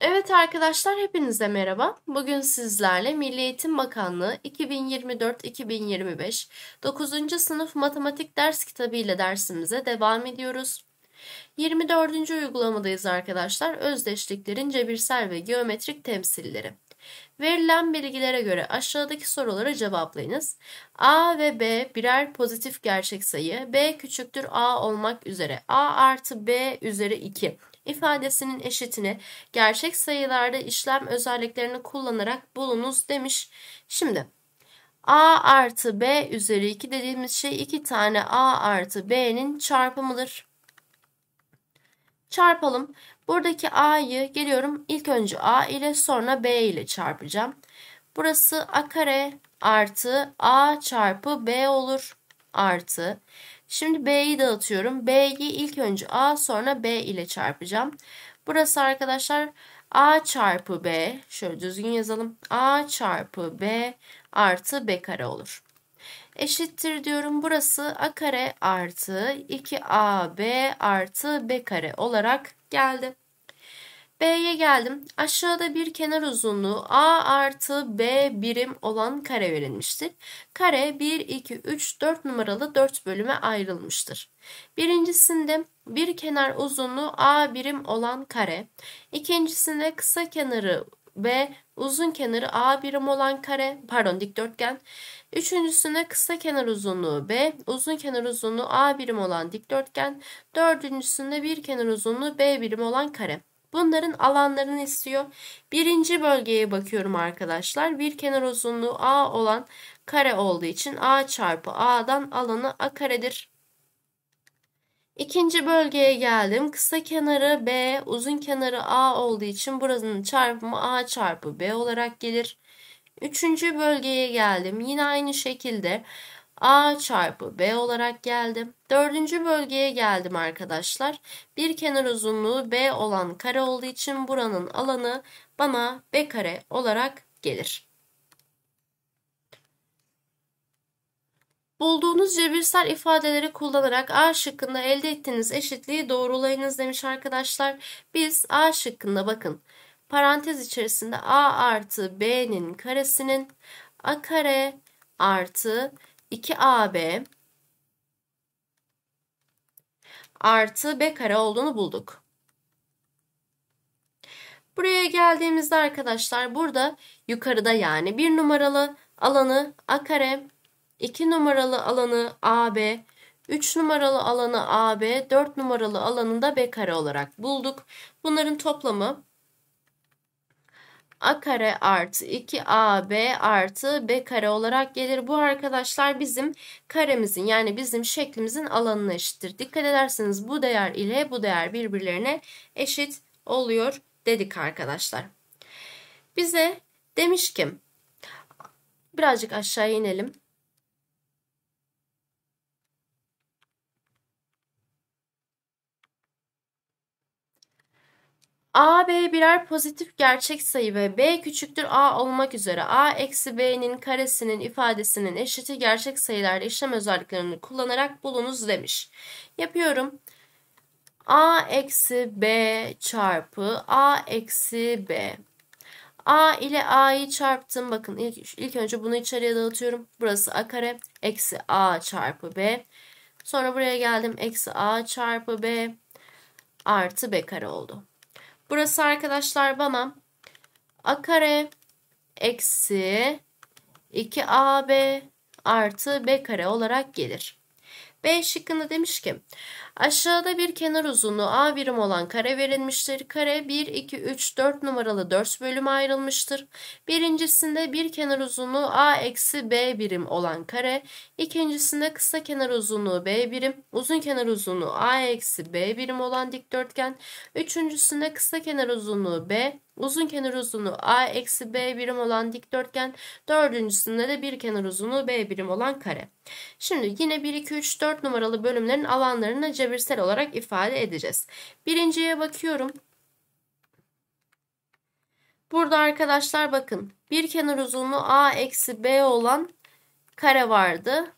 Evet arkadaşlar hepinize merhaba. Bugün sizlerle Milli Eğitim Bakanlığı 2024-2025 9. sınıf matematik ders kitabı ile dersimize devam ediyoruz. 24. uygulamadayız arkadaşlar. Özdeşliklerin cebirsel ve geometrik temsilleri. Verilen bilgilere göre aşağıdaki soruları cevaplayınız. A ve B birer pozitif gerçek sayı. B küçüktür A olmak üzere. A artı B üzeri 2 ifadesinin eşitini gerçek sayılarda işlem özelliklerini kullanarak bulunuz demiş. Şimdi A artı B üzeri 2 dediğimiz şey 2 tane A artı B'nin çarpımıdır. Çarpalım. Buradaki A'yı geliyorum ilk önce A ile sonra B ile çarpacağım. Burası A kare artı A çarpı B olur artı. Şimdi B'yi dağıtıyorum. B'yi ilk önce A sonra B ile çarpacağım. Burası arkadaşlar A çarpı B şöyle düzgün yazalım. A çarpı B artı B kare olur eşittir diyorum. Burası a kare artı 2ab artı b kare olarak geldi. B'ye geldim. Aşağıda bir kenar uzunluğu A artı B birim olan kare verilmiştir. Kare 1, 2, 3, 4 numaralı 4 bölüme ayrılmıştır. Birincisinde bir kenar uzunluğu A birim olan kare, İkincisinde kısa kenarı ve uzun kenarı A birim olan kare, pardon dikdörtgen. Üçüncüsüne kısa kenar uzunluğu B, uzun kenar uzunluğu A birim olan dikdörtgen. Dördüncüsünde bir kenar uzunluğu B birim olan kare. Bunların alanlarını istiyor. Birinci bölgeye bakıyorum arkadaşlar. Bir kenar uzunluğu A olan kare olduğu için A çarpı A'dan alanı A karedir. İkinci bölgeye geldim. Kısa kenarı B, uzun kenarı A olduğu için buranın çarpımı A çarpı B olarak gelir. Üçüncü bölgeye geldim. Yine aynı şekilde A çarpı B olarak geldim. Dördüncü bölgeye geldim arkadaşlar. Bir kenar uzunluğu B olan kare olduğu için buranın alanı bana B kare olarak gelir. Bulduğunuz cebirsel ifadeleri kullanarak A şıkkında elde ettiğiniz eşitliği doğrulayınız demiş arkadaşlar. Biz A şıkkında bakın parantez içerisinde A artı B'nin karesinin A kare artı 2AB artı B kare olduğunu bulduk. Buraya geldiğimizde arkadaşlar burada yukarıda yani bir numaralı alanı A kare 2 numaralı alanı AB, 3 numaralı alanı AB, 4 numaralı alanı da B kare olarak bulduk. Bunların toplamı A kare artı 2AB artı B kare olarak gelir. Bu arkadaşlar bizim karemizin yani bizim şeklimizin alanına eşittir. Dikkat ederseniz bu değer ile bu değer birbirlerine eşit oluyor dedik arkadaşlar. Bize demiş ki birazcık aşağı inelim. A, B birer pozitif gerçek sayı ve B küçüktür A olmak üzere A eksi B'nin karesinin ifadesinin eşiti gerçek sayılarda işlem özelliklerini kullanarak bulunuz demiş. Yapıyorum. A eksi B çarpı A eksi B. A ile A'yı çarptım. Bakın ilk, ilk önce bunu içeriye dağıtıyorum. Burası A kare eksi A çarpı B. Sonra buraya geldim. Eksi A çarpı B artı B kare oldu. Burası arkadaşlar bana a kare eksi 2ab artı b kare olarak gelir. B şıkkında demiş ki aşağıda bir kenar uzunluğu A birim olan kare verilmiştir. Kare 1, 2, 3, 4 numaralı 4 bölüme ayrılmıştır. Birincisinde bir kenar uzunluğu A eksi B birim olan kare. ikincisinde kısa kenar uzunluğu B birim, uzun kenar uzunluğu A eksi B birim olan dikdörtgen. Üçüncüsünde kısa kenar uzunluğu B, Uzun kenar uzunluğu a eksi b birim olan dikdörtgen. Dördüncüsünde de bir kenar uzunluğu b birim olan kare. Şimdi yine 1, 2, 3, 4 numaralı bölümlerin alanlarını cebirsel olarak ifade edeceğiz. Birinciye bakıyorum. Burada arkadaşlar bakın. Bir kenar uzunluğu a eksi b olan kare vardı.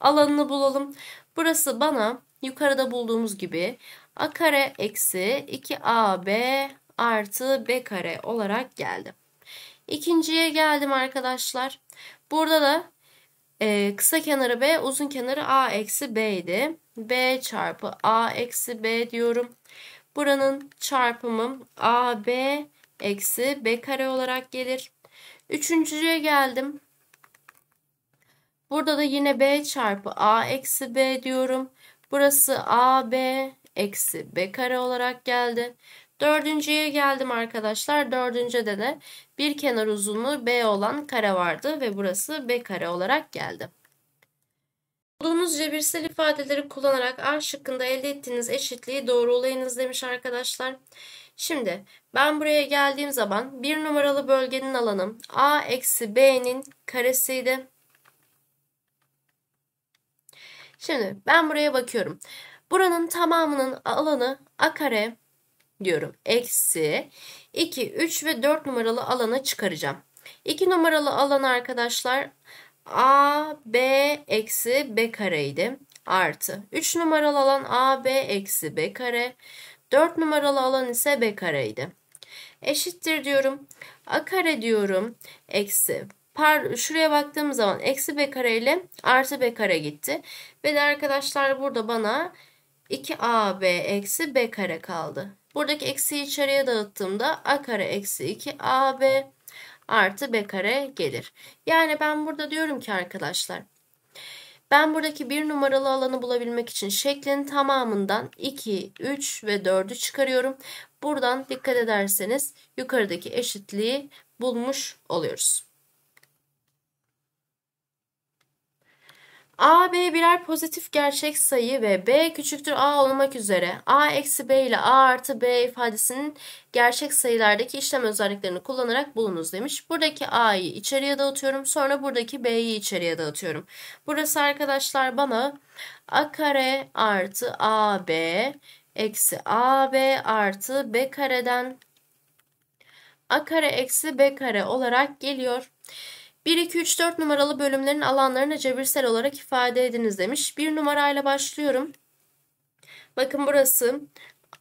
Alanını bulalım. Burası bana yukarıda bulduğumuz gibi a kare eksi 2ab artı b kare olarak geldi. İkinciye geldim arkadaşlar. Burada da e, kısa kenarı b uzun kenarı a eksi b idi. b çarpı a eksi b diyorum. Buranın çarpımı a b eksi b kare olarak gelir. Üçüncüye geldim. Burada da yine b çarpı a eksi b diyorum. Burası a b eksi b kare olarak geldi. Dördüncüye geldim arkadaşlar. Dördüncüde de bir kenar uzunluğu B olan kare vardı ve burası B kare olarak geldi. Bulduğunuz cebirsel ifadeleri kullanarak A şıkkında elde ettiğiniz eşitliği doğrulayınız demiş arkadaşlar. Şimdi ben buraya geldiğim zaman bir numaralı bölgenin alanı A eksi B'nin karesiydi. Şimdi ben buraya bakıyorum. Buranın tamamının alanı A kare diyorum. Eksi 2, 3 ve 4 numaralı alana çıkaracağım. 2 numaralı alan arkadaşlar A, B eksi B kareydi. Artı 3 numaralı alan A, B eksi B kare. 4 numaralı alan ise B kareydi. Eşittir diyorum. A kare diyorum. Eksi Par şuraya baktığımız zaman eksi b kare ile artı b kare gitti. Ve de arkadaşlar burada bana 2ab eksi b kare kaldı. Buradaki eksiyi içeriye dağıttığımda a kare eksi 2 ab artı b kare gelir. Yani ben burada diyorum ki arkadaşlar ben buradaki bir numaralı alanı bulabilmek için şeklin tamamından 2, 3 ve 4'ü çıkarıyorum. Buradan dikkat ederseniz yukarıdaki eşitliği bulmuş oluyoruz. A, B birer pozitif gerçek sayı ve B küçüktür A olmak üzere A eksi B ile A artı B ifadesinin gerçek sayılardaki işlem özelliklerini kullanarak bulunuz demiş. Buradaki A'yı içeriye dağıtıyorum. Sonra buradaki B'yi içeriye dağıtıyorum. Burası arkadaşlar bana A kare artı AB eksi AB artı B kareden A kare eksi B kare olarak geliyor. 1, 2, 3, 4 numaralı bölümlerin alanlarını cebirsel olarak ifade ediniz demiş. Bir numarayla başlıyorum. Bakın burası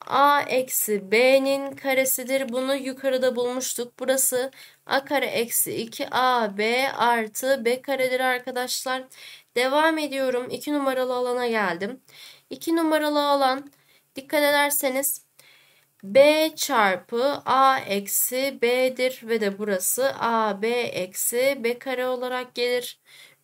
a eksi b'nin karesidir. Bunu yukarıda bulmuştuk. Burası a kare eksi 2 a b artı b karedir arkadaşlar. Devam ediyorum. 2 numaralı alana geldim. 2 numaralı alan dikkat ederseniz B çarpı A eksi B'dir ve de burası A B eksi B kare olarak gelir.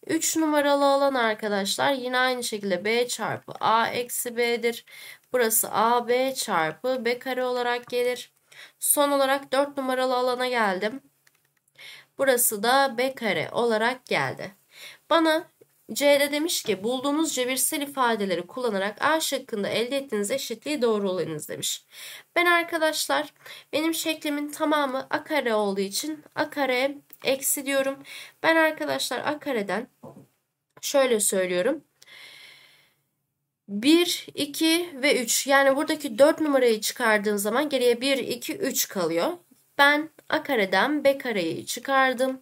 3 numaralı alan arkadaşlar yine aynı şekilde B çarpı A eksi B'dir. Burası A B çarpı B kare olarak gelir. Son olarak 4 numaralı alana geldim. Burası da B kare olarak geldi. Bana C de demiş ki bulduğunuz cebirsel ifadeleri kullanarak A şıkkında elde ettiğiniz eşitliği doğru doğrulayınız demiş. Ben arkadaşlar benim şeklimin tamamı A kare olduğu için A kare eksi diyorum. Ben arkadaşlar A kareden şöyle söylüyorum. 1, 2 ve 3 yani buradaki 4 numarayı çıkardığım zaman geriye 1, 2, 3 kalıyor. Ben A kareden B kareyi çıkardım.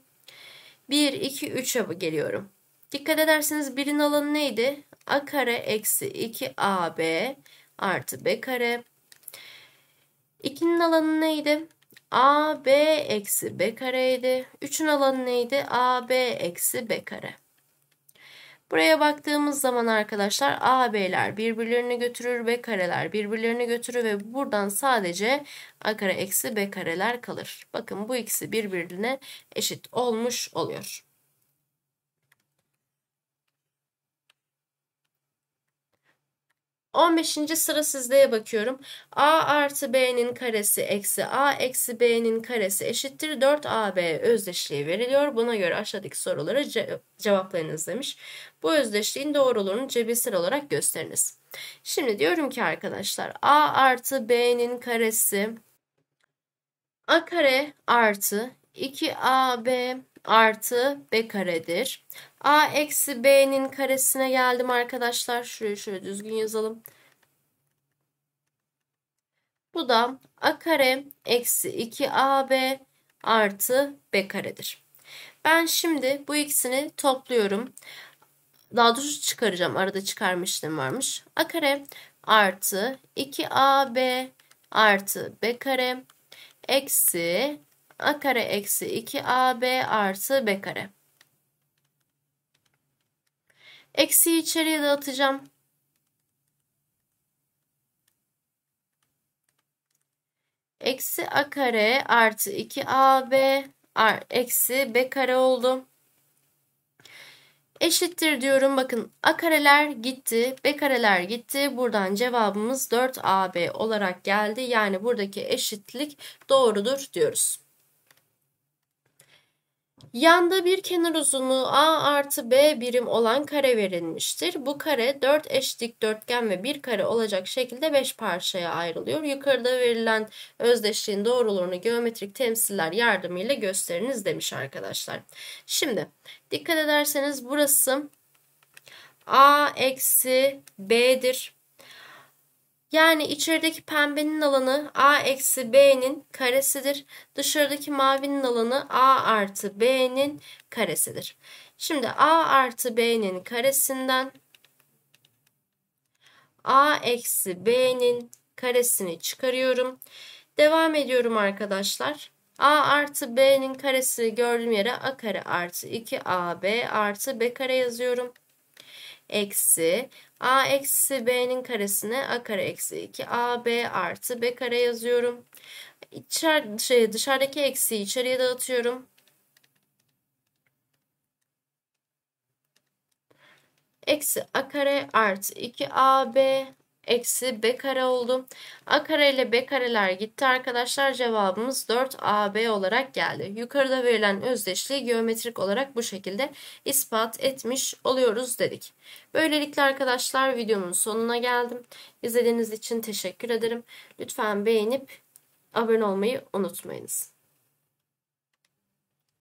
1, 2, 3'e geliyorum. Dikkat ederseniz birin alanı neydi? A kare eksi 2AB artı B kare. 2'nin alanı neydi? AB eksi B kareydi. Üçün alanı neydi? AB eksi B kare. Buraya baktığımız zaman arkadaşlar AB'ler birbirlerini götürür, B kareler birbirlerini götürür ve buradan sadece A kare eksi B kareler kalır. Bakın bu ikisi birbirine eşit olmuş oluyor. 15. sıra sizleye bakıyorum. A artı B'nin karesi eksi A eksi B'nin karesi eşittir 4AB özdeşliği veriliyor. Buna göre aşağıdaki sorulara ce cevaplayınız demiş. Bu özdeşliğin doğruluğunu cebirsel olarak gösteriniz. Şimdi diyorum ki arkadaşlar A artı B'nin karesi A kare artı 2AB artı b karedir. a eksi b'nin karesine geldim arkadaşlar. Şurayı şöyle düzgün yazalım. Bu da a kare eksi 2ab artı b karedir. Ben şimdi bu ikisini topluyorum. Daha doğrusu çıkaracağım. Arada çıkarma işlemi varmış. a kare artı 2ab artı b kare eksi a kare eksi 2ab artı b kare. eksi içeriye dağıtacağım. Eksi a kare artı 2ab eksi b kare oldu. Eşittir diyorum. Bakın a kareler gitti, b kareler gitti. Buradan cevabımız 4ab olarak geldi. Yani buradaki eşitlik doğrudur diyoruz. Yanda bir kenar uzunluğu A artı B birim olan kare verilmiştir. Bu kare 4 eş dikdörtgen ve bir kare olacak şekilde 5 parçaya ayrılıyor. Yukarıda verilen özdeşliğin doğruluğunu geometrik temsiller yardımıyla gösteriniz demiş arkadaşlar. Şimdi dikkat ederseniz burası A eksi B'dir. Yani içerideki pembenin alanı a eksi b'nin karesidir. Dışarıdaki mavinin alanı a artı b'nin karesidir. Şimdi a artı b'nin karesinden a eksi b'nin karesini çıkarıyorum. Devam ediyorum arkadaşlar. a artı b'nin karesi gördüğüm yere a kare artı 2ab artı b kare yazıyorum eksi a eksi b'nin karesine a kare eksi 2 a b artı b kare yazıyorum. İçer, şey, dışarıdaki eksiyi içeriye dağıtıyorum. Eksi a kare artı 2 a b eksi b kare oldu. a kare ile b kareler gitti arkadaşlar. Cevabımız 4ab olarak geldi. Yukarıda verilen özdeşliği geometrik olarak bu şekilde ispat etmiş oluyoruz dedik. Böylelikle arkadaşlar videomun sonuna geldim. İzlediğiniz için teşekkür ederim. Lütfen beğenip abone olmayı unutmayınız.